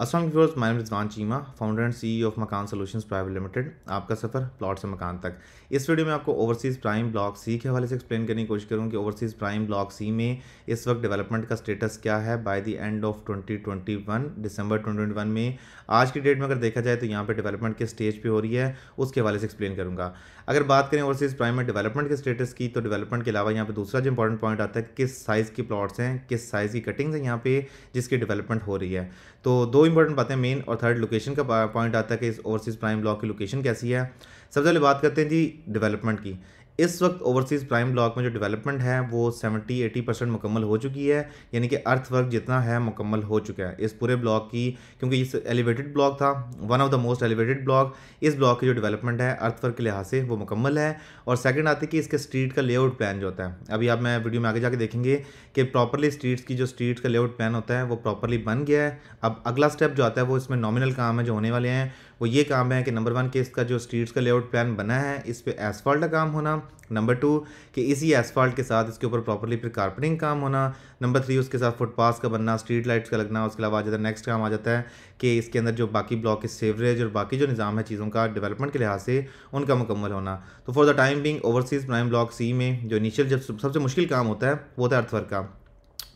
Aslam viewers my Rizwan Cheema founder and CEO of Makaan solution private limited आपका सफ़र plot से मकान तक इस वीडियो में आपको ओवरसीज़ प्राइम ब्लॉक सी के हवाले से एक्सप्लेन करने की कोशिश करूँ कि ओवरसीज़ प्राइम ब्लॉक सी में इस वक्त डेवलपमेंट का स्टेटस क्या है बाय द एंड ऑफ 2021 दिसंबर 2021 में आज की डेट में अगर देखा जाए तो यहाँ पर डेवलपमेंट के स्टेज पर हो रही है उसके हवाले से एक्सप्लेन करूँगा अगर बात करें ओवरसीज़ प्राइम में डेवलपमेंट के स्टेटस की तो डेवलपमेंट के अलावा यहाँ पर दूसरा जो इंपॉर्टेंट पॉइंट आता है किस साइज़ के प्लॉट्स हैं किस साइज़ की कटिंग्स हैं यहाँ पर जिसकी डेवलपमेंट हो रही है तो दो इंपॉर्टेंट बातें मेन और थर्ड लोकेशन का पॉइंट आता है कि इस ओवरसीज प्राइम ब्लॉक की लोकेशन कैसी है सबसे पहले बात करते हैं जी डेवलपमेंट की इस वक्त ओवरसीज़ प्राइम ब्लॉक में जो डेवलपमेंट है वो 70 80 परसेंट मुकम्मल हो चुकी है यानी कि अर्थ वर्क जितना है मुकम्मल हो चुका है इस पूरे ब्लॉक की क्योंकि इस एलिवेटेड ब्लॉक था one of the most elevated block इस ब्लॉक की जो डेवलपमेंट है अर्थ वर्क के लिहाज से वो मुकम्मल है और सेकेंड आती है कि इसके स्ट्रीट का लेआउट प्लान जो होता है अभी आप मैं वीडियो में आगे जाके देखेंगे कि प्रॉपरली स्ट्रीट्स की जो स्ट्रीट्स का लेआउट प्लान होता है वो प्रॉपरली बन गया है अब अगला स्टेप जो आता है वो इसमें नॉमिनल काम है जो होने वाले हैं वो ये काम है कि नंबर वन के इसका जो स्ट्रीट्स का लेआउट प्लान बना है इस पर एसफॉल्ट का काम होना नंबर टू कि इसी एसफाल्ट के साथ इसके ऊपर प्रॉपरली फिर कारपेटिंग काम होना नंबर थ्री उसके साथ फुटपाथ का बनना स्ट्रीट लाइट्स का लगना उसके अलावा आ जाता है नेक्स्ट काम आ जाता है कि इसके अंदर जो बाकी ब्लॉक के सेवरेज और बाकी जो निज़ाम है चीज़ों का डेवलपमेंट के लिहाज से उनका मुकम्मल होना तो for the time being overseas prime block C में जो इनिशियल जब सबसे मुश्किल काम होता है वो होता है अर्थवर्क का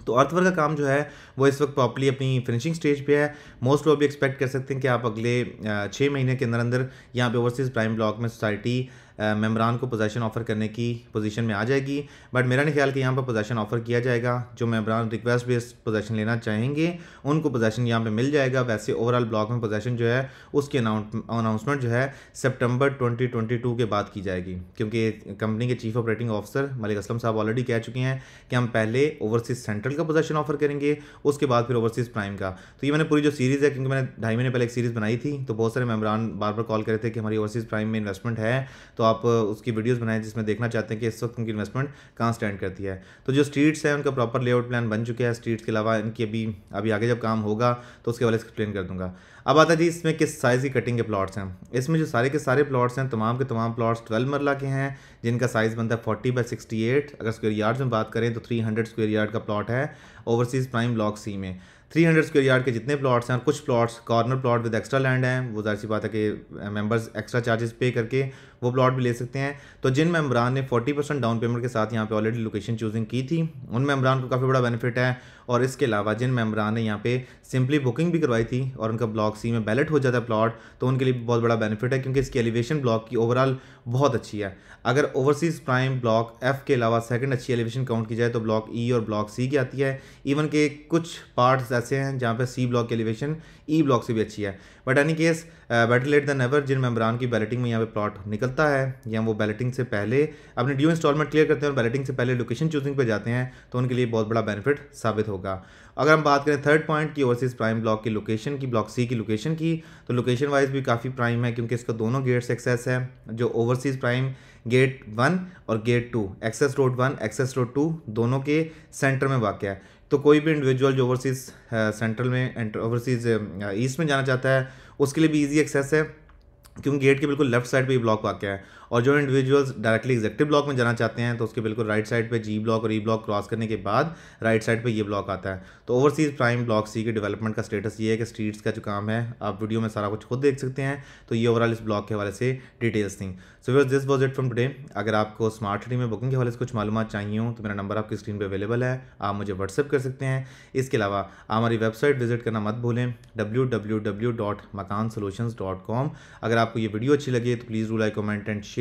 तो अर्थवर्क का काम जो है वो इस वक्त प्रॉपरली अपनी फिनिशिंग स्टेज पे है मोस्ट भी एक्सपेक्ट कर सकते हैं कि आप अगले छः महीने के अंदर अंदर यहाँ पे ओवरसीज़ प्राइम ब्लॉक में सोसाइटी मेम्बरान को पोजेशन ऑफर करने की पोजीशन में आ जाएगी बट मेरा नहीं ख्याल कि यहाँ पर पोजेशन ऑफर किया जाएगा जो मेम्बरान रिक्वेस्ट बेस पोजेशन लेना चाहेंगे उनको पोजेशन यहाँ पर मिल जाएगा वैसे ओवरऑल ब्लॉक में पोजेशन जो है उसकी अनाउंसमेंट जो है सेप्टेम्बर ट्वेंटी के बाद की जाएगी क्योंकि कंपनी के chief operating officer Malik Aslam साहब ऑलरेडी कह चुके हैं कि हम पहले ओवरसीज सेंट्रल का पोजेशन ऑफर करेंगे उसके बाद फिर ओवरसीज प्राइम का तो ये मैंने पूरी जो सीरीज़ है क्योंकि मैंने ढाई महीने पहले एक सीरीज़ बनाई थी तो बहुत सारे मेम्बरान बार बार कॉल करे थे कि हमारी ओवरसीज़ प्राइम में इन्वेस्टमेंट है तो आप आप उसकी वीडियोस बनाएं जिसमें देखना चाहते हैं कि इस वक्त उनकी इन्वेस्टमेंट कहाँ स्टैंड करती है तो जो स्ट्रीट्स हैं उनका प्रॉपर लेआउट प्लान बन चुका है स्ट्रीट्स के अलावा इनकी अभी अभी आगे जब काम होगा तो उसके वाले एक्सप्लेन कर दूंगा अब आता जी इसमें किस साइज़ की कटिंग के प्लाट्स हैं इसमें जो सारे के सारे प्लाट्स हैं तमाम के तमाम प्लाट्स ट्वेल्व मरला के हैं जिनका साइज़ बनता है फोर्टी बाई सिक्सटी एट अगर स्क्वेयर यार्ड्स में बात करें तो थ्री हंड्रेड स्क्वेयर यार्ड का प्लाट है ओवरसीज़ प्राइम ब्लॉक सी में 300 स्क्वायर यार्ड के जितने प्लॉट्स हैं और कुछ plots corner plot with extra land हैं वो जाहिर सी बात है कि मेंबर्स एक्स्ट्रा चार्जेस पे करके वो प्लॉट भी ले सकते हैं तो जिन मेम्बरान ने 40 परसेंट डाउन पेमेंट के साथ यहाँ पे ऑलरेडी लोकेशन चूजिंग की थी उन मेम्बरान को काफ़ी बड़ा बेनिफिट है और इसके अलावा जिन मेम्बरान ने यहाँ पे सिंपली बुकिंग भी करवाई थी और उनका ब्लॉक सी में बैलेट हो जाता है प्लॉट तो उनके लिए बहुत बड़ा बेनिफिट है क्योंकि इसकी एलिवेशन ब्लॉक की ओवरऑल बहुत अच्छी है अगर ओवरसीज़ प्राइम ब्लॉक एफ के अलावा सेकेंड अच्छी एलिवेशन काउंट की जाए तो ब्लॉक ई e और ब्लॉक सी की आती है इवन के कुछ पार्ट्स ऐसे हैं जहाँ पर सी ब्लॉक की एलिवेशन ई ब्लॉक से भी अच्छी है but any case better late than ever जिन मेम्बरान की बैलेटिंग में यहाँ पे प्लॉट निकलता है या वो बैलेटिंग से पहले अपने ड्यू इंस्टॉलमेंट क्लियर करते हैं और बैलेटिंग से पहले लोकेशन चूजिंग पर जाते हैं तो उनके लिए बहुत बड़ा बेनिफिट साबित होगा अगर हम बात करें थर्ड पॉइंट की ओवरसीज प्राइम ब्लॉक की लोकेशन की ब्लॉक सी की लोकेशन की तो लोकेशन वाइज भी काफ़ी प्राइम है क्योंकि इसका दोनों गेट्स एक्सेस है जो ओवरसीज प्राइम गेट वन और gate two access road one access road two दोनों के सेंटर में वाक़ है तो कोई भी इंडिविजुअल जो ओवरसीज़ सेंट्रल uh, में ओवरसीज़ ईस्ट uh, में जाना चाहता है उसके लिए भी ईजी एक्सेस है क्योंकि गेट के बिल्कुल लेफ्ट साइड पे ब्लॉक वाक़ है और जो इंडिविजुअल्स डायरेक्टली एग्जेक्टिव ब्लॉक में जाना चाहते हैं तो उसके बिल्कुल राइट साइड पे जी ब्लॉक और ई ब्लॉक क्रॉस करने के बाद राइट साइड पे ये ब्लॉक आता है तो ओवरसीज़ प्राइम ब्लॉक सी के डेवलपमेंट का स्टेटस ये है कि स्ट्रीट्स का जो काम है आप वीडियो में सारा कुछ खुद देख सकते हैं तो ये ओवरऑल इस ब्लॉक के हवाले से डिटेल्स थी so we're this was it from today अगर आपको स्मार्ट सिटी में बुकिंग के हवाले से कुछ मालूम चाहिए हो तो मेरा नंबर आपकी स्क्रीन पर अवेलेबल है आप मुझे व्हाट्सअप कर सकते हैं इसके अलावा हमारी वेबसाइट विजिट करना मत भूलें W W W dot Makaan solutions dot com अगर आपको ये वीडियो अच्छी लगी तो प्लीज़ रू लाइक कमेंट एंड शेयर